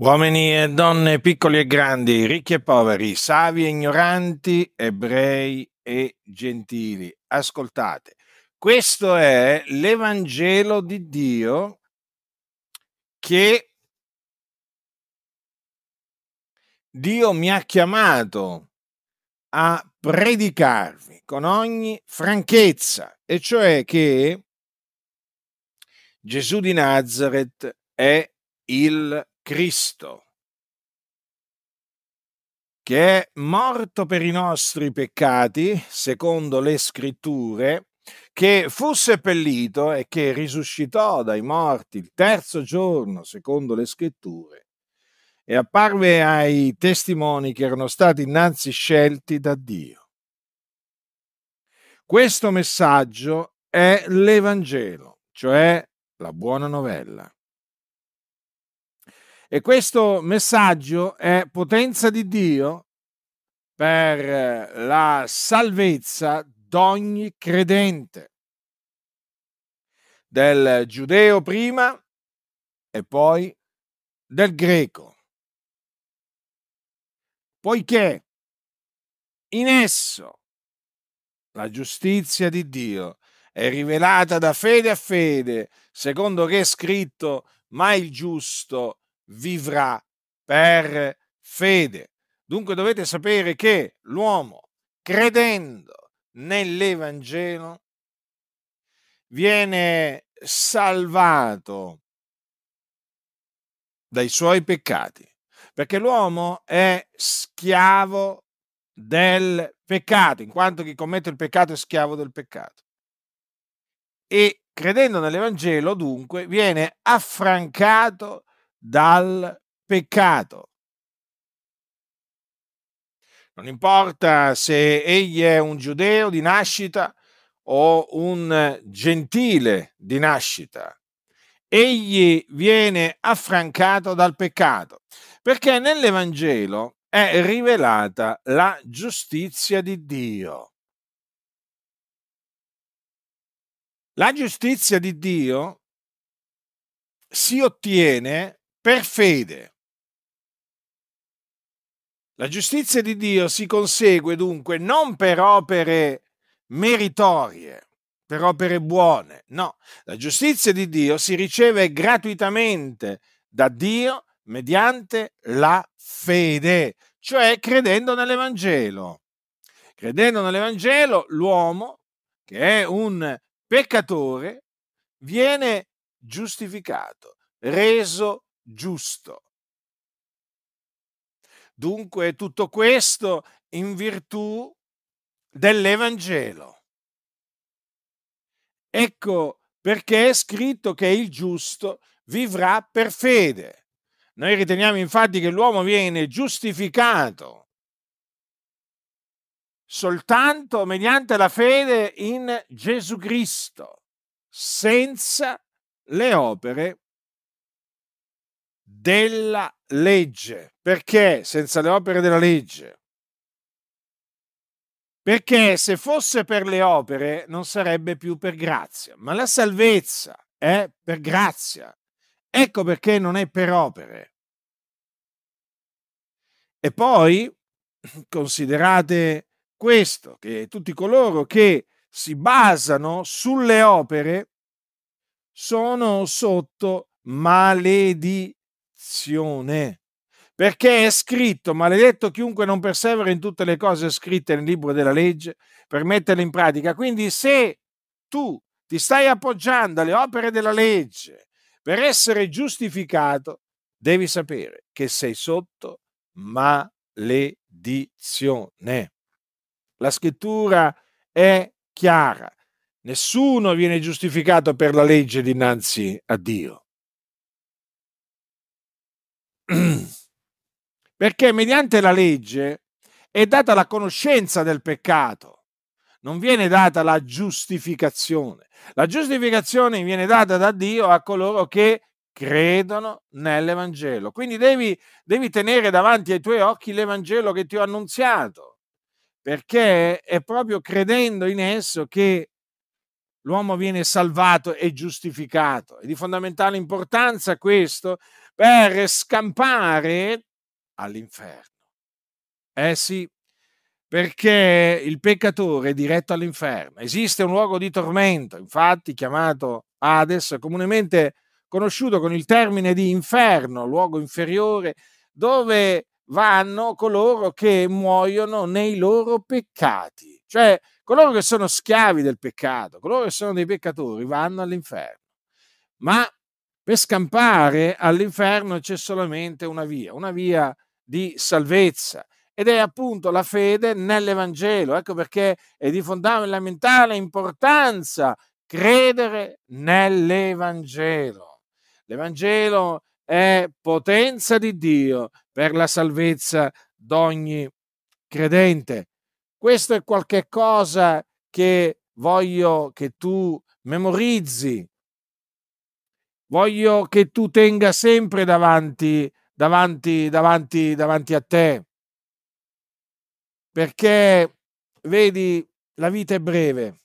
Uomini e donne, piccoli e grandi, ricchi e poveri, savi e ignoranti, ebrei e gentili, ascoltate. Questo è l'Evangelo di Dio che Dio mi ha chiamato a predicarvi con ogni franchezza, e cioè che Gesù di Nazareth è il Cristo, che è morto per i nostri peccati, secondo le scritture, che fu seppellito e che risuscitò dai morti il terzo giorno, secondo le scritture, e apparve ai testimoni che erano stati innanzi scelti da Dio. Questo messaggio è l'Evangelo, cioè la buona novella. E questo messaggio è potenza di Dio per la salvezza d'ogni credente, del giudeo prima e poi del greco, poiché in esso la giustizia di Dio è rivelata da fede a fede, secondo che è scritto, ma il giusto è vivrà per fede. Dunque dovete sapere che l'uomo, credendo nell'Evangelo, viene salvato dai suoi peccati, perché l'uomo è schiavo del peccato, in quanto chi commette il peccato è schiavo del peccato. E credendo nell'Evangelo, dunque, viene affrancato dal peccato. Non importa se egli è un giudeo di nascita o un gentile di nascita, egli viene affrancato dal peccato, perché nell'Evangelo è rivelata la giustizia di Dio. La giustizia di Dio si ottiene per fede. La giustizia di Dio si consegue dunque non per opere meritorie, per opere buone, no, la giustizia di Dio si riceve gratuitamente da Dio mediante la fede, cioè credendo nell'Evangelo. Credendo nell'Evangelo, l'uomo, che è un peccatore, viene giustificato, reso giusto. Dunque tutto questo in virtù dell'Evangelo. Ecco perché è scritto che il giusto vivrà per fede. Noi riteniamo infatti che l'uomo viene giustificato soltanto mediante la fede in Gesù Cristo, senza le opere della legge. Perché senza le opere della legge? Perché se fosse per le opere non sarebbe più per grazia, ma la salvezza è per grazia. Ecco perché non è per opere. E poi considerate questo, che tutti coloro che si basano sulle opere sono sotto maledizione perfezione. Perché è scritto, maledetto chiunque non persevera in tutte le cose scritte nel libro della legge per metterle in pratica. Quindi se tu ti stai appoggiando alle opere della legge per essere giustificato, devi sapere che sei sotto maledizione. La scrittura è chiara. Nessuno viene giustificato per la legge dinanzi a Dio. Perché mediante la legge è data la conoscenza del peccato, non viene data la giustificazione. La giustificazione viene data da Dio a coloro che credono nell'Evangelo. Quindi devi, devi tenere davanti ai tuoi occhi l'Evangelo che ti ho annunziato, perché è proprio credendo in esso che l'uomo viene salvato e giustificato. È di fondamentale importanza questo per scampare all'inferno. Eh sì, perché il peccatore è diretto all'inferno. Esiste un luogo di tormento, infatti chiamato Hades, comunemente conosciuto con il termine di inferno, luogo inferiore, dove vanno coloro che muoiono nei loro peccati, cioè coloro che sono schiavi del peccato, coloro che sono dei peccatori vanno all'inferno. Ma per scampare all'inferno c'è solamente una via, una via di salvezza ed è appunto la fede nell'Evangelo. Ecco perché è di fondamentale importanza credere nell'Evangelo. L'Evangelo è potenza di Dio per la salvezza d'ogni credente. Questo è qualche cosa che voglio che tu memorizzi, Voglio che tu tenga sempre davanti, davanti, davanti, davanti a te. Perché, vedi, la vita è breve.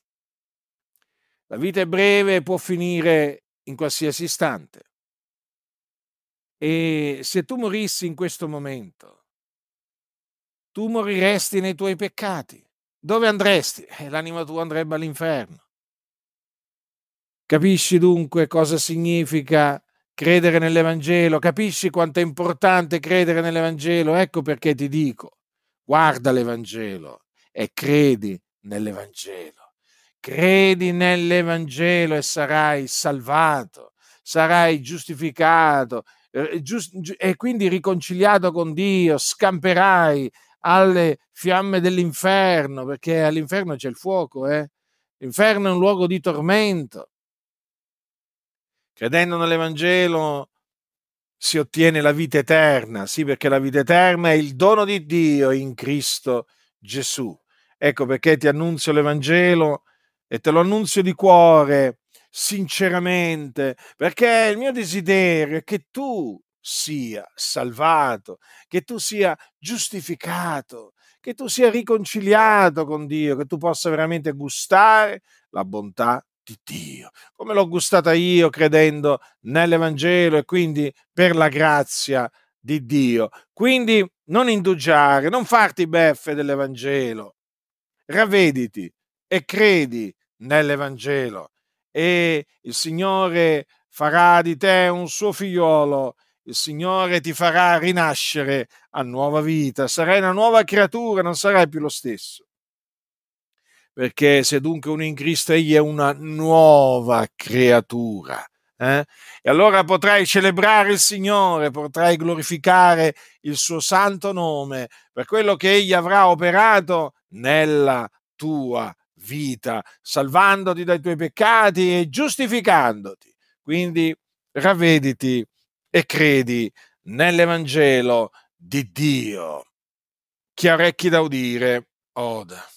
La vita è breve e può finire in qualsiasi istante. E se tu morissi in questo momento, tu moriresti nei tuoi peccati. Dove andresti? Eh, l'anima tua andrebbe all'inferno. Capisci dunque cosa significa credere nell'Evangelo? Capisci quanto è importante credere nell'Evangelo? Ecco perché ti dico, guarda l'Evangelo e credi nell'Evangelo. Credi nell'Evangelo e sarai salvato, sarai giustificato eh, e quindi riconciliato con Dio, scamperai alle fiamme dell'inferno, perché all'inferno c'è il fuoco, eh? L'inferno è un luogo di tormento Credendo nell'Evangelo si ottiene la vita eterna, sì, perché la vita eterna è il dono di Dio in Cristo Gesù. Ecco perché ti annunzio l'Evangelo e te lo annunzio di cuore, sinceramente, perché il mio desiderio è che tu sia salvato, che tu sia giustificato, che tu sia riconciliato con Dio, che tu possa veramente gustare la bontà di Dio, come l'ho gustata io credendo nell'Evangelo e quindi per la grazia di Dio. Quindi non indugiare, non farti beffe dell'Evangelo, ravvediti e credi nell'Evangelo e il Signore farà di te un suo figliolo, il Signore ti farà rinascere a nuova vita, sarai una nuova creatura, non sarai più lo stesso perché se dunque uno in Cristo egli è una nuova creatura. Eh? E allora potrai celebrare il Signore, potrai glorificare il suo santo nome per quello che egli avrà operato nella tua vita, salvandoti dai tuoi peccati e giustificandoti. Quindi ravvediti e credi nell'Evangelo di Dio. Chi ha orecchi da udire, oda.